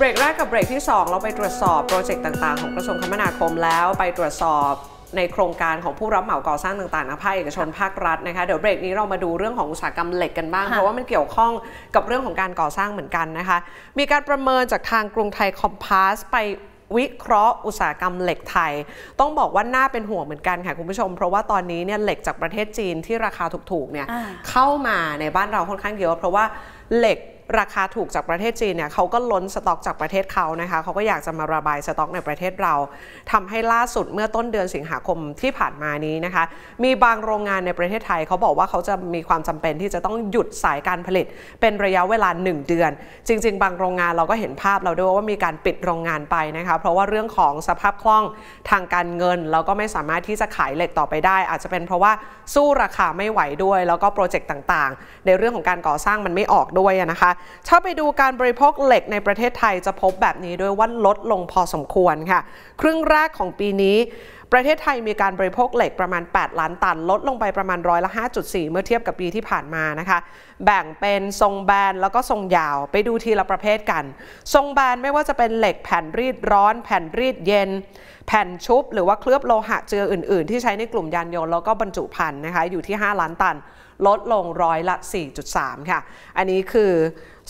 เบรกแรกกับเบรกที่ 2 เราไปตรวจสอบโปรเจกต์ต่างๆ ของกระทรวงคมนาคมแล้วไปตรวจสอบในโครงการของผู้รับเหมาก่อสร้างต่างๆนะภาคเอกชนภาครัฐนะคะเดี๋ยวเบรกนี้เรามาดูเรื่องของอุตสาหกรรมเหล็กกันบ้างเพราะว่ามันเกี่ยวข้องกับเรื่องของการก่อสร้างเหมือนกันนะคะมีการประเมินจากทางกรุงไทยคอมพาสไปวิเคราะห์อุตสาหกรรมเหล็กไทย ต้องบอกว่าน่าเป็นห่วงเหมือนกันค่ะคุณผู้ชม เพราะว่าตอนนี้เนี่ยเหล็กจากประเทศจีนที่ราคาถูกๆเนี่ยเข้ามาในบ้านเราค่อนข้างเยอะ เพราะว่าเหล็กราคาถูกจากประเทศจีนเนี่ยเขาก็ล้นสต็อกจากประเทศเขานะคะเขาก็อยากจะมาระบายสต็อกในประเทศเรา ทำให้ล่าสุดเมื่อต้นเดือนสิงหาคมที่ผ่านมานี้นะคะ มีบางโรงงานในประเทศไทยเขาบอกว่าเขาจะมีความจำเป็นที่จะต้องหยุดสายการผลิตเป็นระยะเวลา 1 เดือน จริง ๆ บางโรงงานเราก็เห็นภาพเราด้วยว่ามีการปิดโรงงานไปนะคะ เพราะว่าเรื่องของสภาพคล่องทางการเงิน เราก็ไม่สามารถที่จะขายเหล็กต่อไปได้ อาจจะเป็นเพราะว่าสู้ราคาไม่ไหวด้วย แล้วก็โปรเจกต์ต่างๆ ในเรื่องของการก่อสร้างมันไม่ออกด้วยนะคะถ้าไปดูการบริโภคเหล็กในประเทศไทยจะพบแบบนี้ ด้วยว่าลดลงพอสมควรค่ะครึ่งแรกของปีนี้ ประเทศไทยมีการบริโภคเหล็กประมาณ 8 ล้านตัน ลดลงไปประมาณร้อยละ5.4 เมื่อเทียบกับปีที่ผ่านมานะคะ แบ่งเป็นทรงแบนแล้วก็ทรงยาว ไปดูทีละประเภทกัน ทรงแบนไม่ว่าจะเป็นเหล็กแผ่นรีดร้อนแผ่นรีดเย็น แผ่นชุบหรือว่าเคลือบโลหะเจืออื่นๆ ที่ใช้ในกลุ่มยานยนต์แล้วก็บรรจุภัณฑ์นะคะอยู่ที่ 5 ล้านตันลดลงร้อยละ 4.3 ค่ะ อันนี้คือ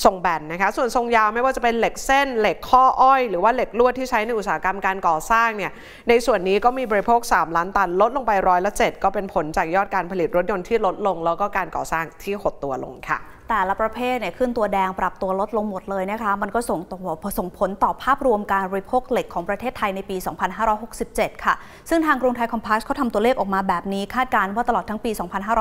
ทรงแบนนะคะ ส่วนทรงยาวไม่ว่าจะเป็นเหล็กเส้นเหล็กข้ออ้อย หรือว่าเหล็กลวดที่ใช้ในอุตสาหกรรมการก่อสร้างเนี่ย ในส่วนนี้ก็มีบริโภค 3 ล้านตันลดลงไปร้อยละ 7 ก็เป็นผลจากยอดการผลิตรถยนต์ที่ลดลง แล้วก็การก่อสร้างที่หดตัวลงค่ะแต่ละประเภทเนี่ยขึ้นตัวแดงปรับตัวลดลงหมดเลยนะคะมันก็ส่งส่งผลต่อภาพรวมการบริโภคเหล็กของประเทศไทยในปี 2567 ค่ะซึ่งทางกรุงไทยคอมพาสเขาทำตัวเลขออกมาแบบนี้ คาดการณ์ว่าตลอดทั้งปี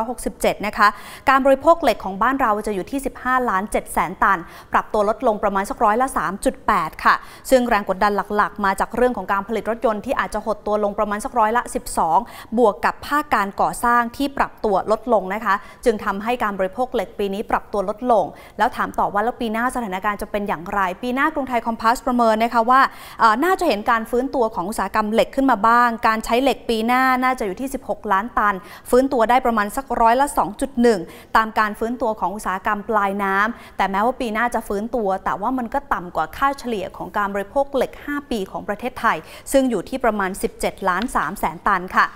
2567 นะคะการบริโภคเหล็กของบ้านเราจะอยู่ที่ 15ล้าน7แสนตัน ปรับตัวลดลงประมาณสักร้อยละ 3.8 ค่ะ ซึ่งแรงกดดันหลักๆ มาจากเรื่องของการผลิตรถยนต์ที่อาจจะหดตัวลงประมาณสักร้อยละ 12 บวกกับภาคการก่อสร้างที่ปรับตัวลดลงนะคะจึงทำให้การบริโภคเหล็กปีนี้ ปรับตัววลดลง แล้วถามต่อว่าแล้วปีหน้าสถานการณ์จะเป็นอย่างไร ปีหน้ากรุงไทยคอมพาสประเมินนะคะว่า น่าจะเห็นการฟื้นตัวของอุตสาหกรรมเหล็กขึ้นมาบ้าง การใช้เหล็กปีหน้าน่าจะอยู่ที่ 16 ล้านตัน ฟื้นตัวได้ประมาณสักร้อยละ 2.1 ตามการฟื้นตัวของอุตสาหกรรมปลายน้ำ แต่แม้ว่าปีหน้าจะฟื้นตัว แต่ว่ามันก็ต่ำกว่าค่าเฉลี่ยของการบริโภคเหล็ก 5 ปีของประเทศไทย ซึ่งอยู่ที่ประมาณ 17 ล้าน3แสนตันค่ะ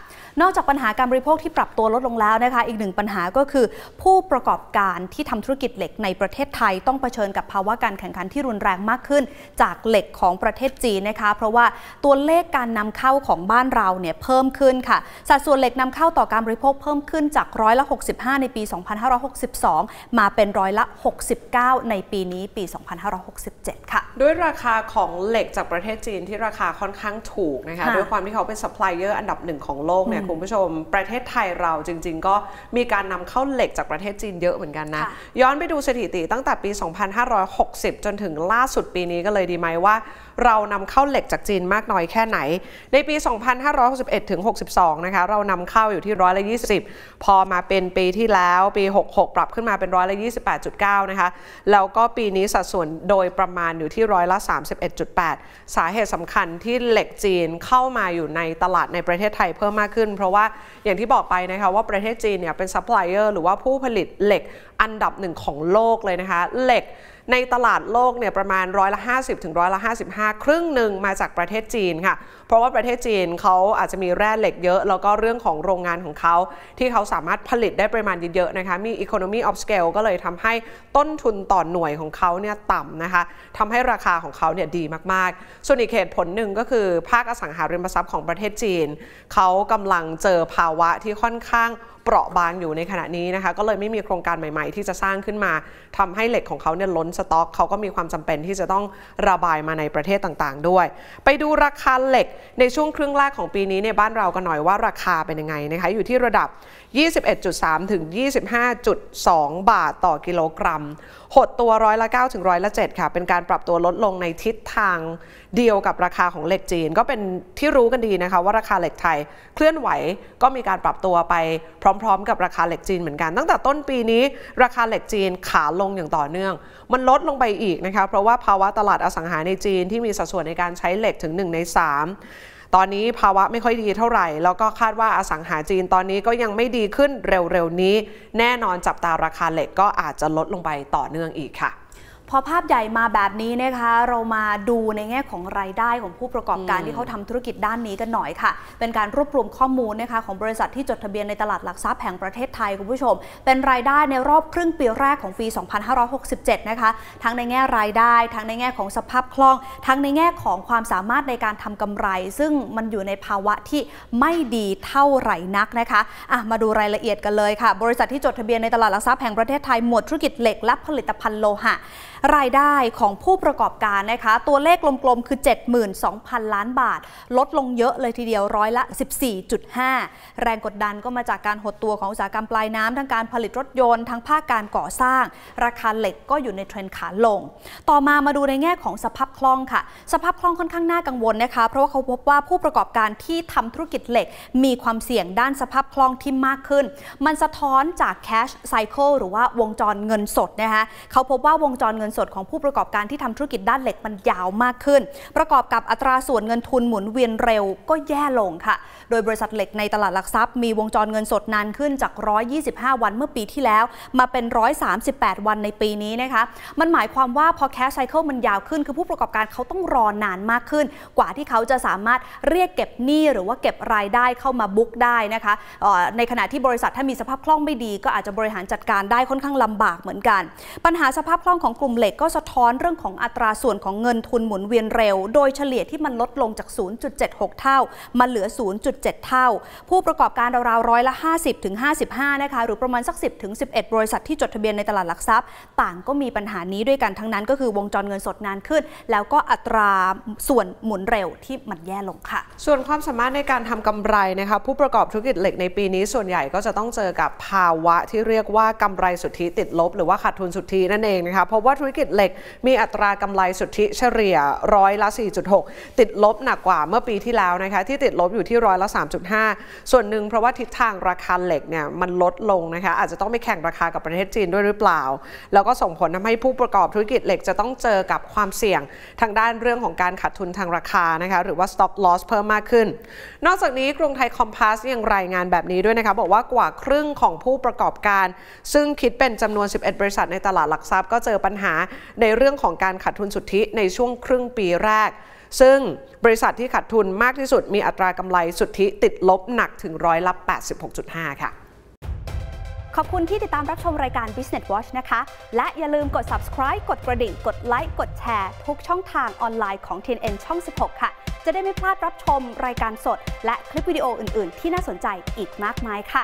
นอกจากปัญหาการบริโภคที่ปรับตัวลดลงแล้วนะคะอีกหนึ่งปัญหาก็คือ ผู้ประกอบการที่ทำธุรกิจเหล็กในประเทศไทย ต้องเผชิญกับภาวะการแข่งขันที่รุนแรงมากขึ้น จากเหล็กของประเทศจีนนะคะ เพราะว่าตัวเลขการนำเข้าของบ้านเราเนี่ยเพิ่มขึ้นค่ะสัดส่วนเหล็กนำเข้าต่อการบริโภคเพิ่มขึ้นจากร้อยละ 65 ในปี2562 มาเป็นร้อยละ 69 ในปีนี้ปี 2567ค่ะด้วยราคาของเหล็กจากประเทศจีนที่ราคาค่อนข้างถูกนะคะด้วยความที่เขาเป็นซัพพลายเออร์อันดับหนึ่งของโลกเนี่ยคุณผู้ชมประเทศไทยเราจริงๆก็มีการนำเข้าเหล็กจากประเทศจีนเยอะเหมือนกันนะย้อนไปดูสถิติตั้งแต่ปี 2560 จนถึงล่าสุดปีนี้ก็เลยดีไหมว่า เรานำเข้าเหล็กจากจีนมากน้อยแค่ไหน ในปี 2561 ถึง 62 นะคะเรานำเข้าอยู่ที่ร้อยละ 20 พอมาเป็นปีที่แล้วปี 66 ปรับขึ้นมาเป็นร้อยละ 28.9 นะคะ แล้วก็ปีนี้สัดส่วนโดยประมาณอยู่ที่ร้อยละ 31.8 สาเหตุสำคัญที่เหล็กจีนเข้ามาอยู่ในตลาดในประเทศไทยเพิ่มมากขึ้นเพราะว่า อย่างที่บอกไปนะคะว่าประเทศจีนเนี่ยเป็นซัพพลายเออร์หรือว่าผู้ผลิตเหล็กอันดับหนึ่งของโลกเลยนะคะเหล็กในตลาดโลกเนี่ยประมาณร้อยละ 50ถึงร้อยละ55 ครึ่งหนึ่งมาจากประเทศจีนค่ะ เพราะว่าประเทศจีนเขาอาจจะมีแร่เหล็กเยอะ แล้วก็เรื่องของโรงงานของเขาที่เขาสามารถผลิตได้ปริมาณเยอะๆนะคะมี economy of scale ก็เลยทำให้ต้นทุนต่อหน่วยของเขาเนี่ยต่ำนะคะทำให้ราคาของเขาเนี่ยดีมากๆ ส่วนอีกเหตุผลหนึ่งก็คือภาคอสังหาริมทรัพย์ของประเทศจีน เขากำลังเจอภาวะที่ค่อนข้างเปราะบางอยู่ในขณะนี้นะคะก็เลยไม่มีโครงการใหม่ๆ ที่จะสร้างขึ้นมาทำให้เหล็กของเขาเนี่ยล้นสต็อกเขาก็มีความจำเป็นที่จะต้องระบายมาในประเทศต่างๆ ด้วย ไปดูราคาเหล็กในช่วงครึ่งแรกของปีนี้ในบ้านเรากันหน่อยว่าราคาเป็นยังไงนะคะอยู่ที่ระดับ 21.3 ถึง 25.2 บาทต่อกิโลกรัมหดตัวร้อยละ9ถึงร้อยละ7ค่ะ เป็นการปรับตัวลดลงในทิศทางเดียวกับราคาของเหล็กจีนก็เป็นที่รู้กันดีนะคะว่าราคาเหล็กไทยเคลื่อนไหวก็มีการปรับตัวไปพร้อมๆกับราคาเหล็กจีนเหมือนกัน ตั้งแต่ต้นปีนี้ราคาเหล็กจีนขาลงอย่างต่อเนื่อง มันลดลงไปอีกนะคะเพราะว่าภาวะตลาดอสังหาในจีนที่มีสัดส่วนในการใช้เหล็กถึง1ใน3 ตอนนี้ภาวะไม่ค่อยดีเท่าไหร่ แล้วก็คาดว่าอสังหาจีนตอนนี้ก็ยังไม่ดีขึ้นเร็วๆนี้ แน่นอนจับตาราคาเหล็กก็อาจจะลดลงไปต่อเนื่องอีกค่ะพอภาพใหญ่มาแบบนี้นะคะ เรามาดูในแง่ของรายได้ของผู้ประกอบการที่เขาทำธุรกิจด้านนี้กันหน่อยค่ะ เป็นการรวบรวมข้อมูลนะคะของบริษัทที่จดทะเบียนในตลาดหลักทรัพย์แห่งประเทศไทยคุณผู้ชม เป็นรายได้ในรอบครึ่งปีแรกของปี 2567 นะคะทั้งในแง่รายได้ ทั้งในแง่ของสภาพคล่อง ทั้งในแง่ของความสามารถในการทำกำไร ซึ่งมันอยู่ในภาวะที่ไม่ดีเท่าไหร่นักนะคะะมาดูรายละเอียดกันเลยค่ะบริษัทที่จดทะเบียนในตลาดหลักทรัพย์แห่งประเทศไทย หมวดธุรกิจเหล็กและผลิตภัณฑ์โลหะรายได้ของผู้ประกอบการนะคะตัวเลขกลมๆคือ 72,000 ล้านบาท ลดลงเยอะเลยทีเดียวร้อยละ 14.5 แรงกดดันก็มาจากการหดตัวของอุตสาหกรรมปลายน้ำทั้งการผลิตรถยนต์ ทั้งภาคการก่อสร้าง ราคาเหล็กก็อยู่ในเทรนขาลง ต่อมามาดูในแง่ของสภาพคล่องค่ะ สภาพคล่องค่อนข้างน่ากังวลนะคะเพราะว่าเขาพบว่าผู้ประกอบการที่ทำาธุรกิจเหล็กมีความเสี่ยงด้านสภาพคล่องที่มากขึ้น มันสะท้อนจาก cash cycle หรือว่าวงจรเงินสดนะคะเขาพบว่าวงจรเงินสดของผู้ประกอบการที่ทำธุรกิจด้านเหล็กมันยาวมากขึ้น ประกอบกับอัตราส่วนเงินทุนหมุนเวียนเร็วก็แย่ลงค่ะ โดยบริษัทเหล็กในตลาดหลักทรัพย์มีวงจรเงินสดนานขึ้นจาก 125 วันเมื่อปีที่แล้ว มาเป็น 138 วันในปีนี้นะคะ มันหมายความว่าพอแคชไซเคิลมันยาวขึ้น คือผู้ประกอบการเขาต้องรอนานมากขึ้น กว่าที่เขาจะสามารถเรียกเก็บหนี้หรือว่าเก็บรายได้เข้ามาบุ๊กได้นะคะในขณะที่บริษัทถ้ามีสภาพคล่องไม่ดี ก็อาจจะบริหารจัดการได้ค่อนข้างลำบากเหมือนกัน ปัญหาสภาพคล่องของกลุ่มเหล็กก็สะท้อนเรื่องของอัตราส่วนของเงินทุนหมุนเวียนเร็ว โดยเฉลี่ยที่มันลดลงจาก 0.76 เท่ามาเหลือ 0.7 เท่า ผู้ประกอบการราวๆ ร้อยละ 50 ถึง 55 นะคะ หรือประมาณสัก 10 ถึง 11 บริษัทที่จดทะเบียนในตลาดหลักทรัพย์ต่างก็มีปัญหานี้ด้วยกันทั้งนั้นก็คือวงจรเงินสดนานขึ้น แล้วก็อัตราส่วนหมุนเร็วที่มันแย่ลงค่ะ ส่วนความสามารถในการทำกำไรนะคะผู้ประกอบธุรกิจเหล็กในปีนี้ส่วนใหญ่ก็จะต้องเจอกับภาวะที่เรียกว่ากำไรสุทธิติดลบ หรือว่าขาดทุนสุทธินั่นเองนะคะเพราะว่าธุรกิจเหล็กมีอัตรากำไรสุทธิเฉลี่ยร้อยละ4.6 ติดลบหนักกว่าเมื่อปีที่แล้วนะคะที่ติดลบอยู่ที่ร้อยละ3.5 ส่วนหนึ่งเพราะว่าทิศทางราคาเหล็กเนี่ยมันลดลงนะคะอาจจะต้องไปแข่งราคากับประเทศจีนด้วยหรือเปล่า แล้วก็ส่งผลทำให้ผู้ประกอบธุรกิจเหล็กจะต้องเจอกับความเสี่ยงทางด้านเรื่องของการขาดทุนทางราคานะคะหรือว่า stop loss เพิ่มมากขึ้นนอกจากนี้กรุงไทยคอมพาสยังรายงานแบบนี้ด้วยนะคะบอกว่ากว่าครึ่งของผู้ประกอบการ ซึ่งคิดเป็นจำนวน 11บริษัทในตลาดหลักทรัพย์ก็เจอปัญหาในเรื่องของการขาดทุนสุทธิในช่วงครึ่งปีแรก ซึ่งบริษัทที่ขาดทุนมากที่สุดมีอัตรากำไรสุทธิติดลบหนักถึงร้อยละ86.5 ค่ะ ขอบคุณที่ติดตามรับชมรายการ Business Watch นะคะ และอย่าลืมกด subscribe กดกระดิ่ง กดไลค์ กดแชร์ทุกช่องทางออนไลน์ของ TNN ช่อง 16 ค่ะ จะได้ไม่พลาดรับชมรายการสดและคลิปวิดีโออื่น ๆ ที่น่าสนใจอีกมากมายค่ะ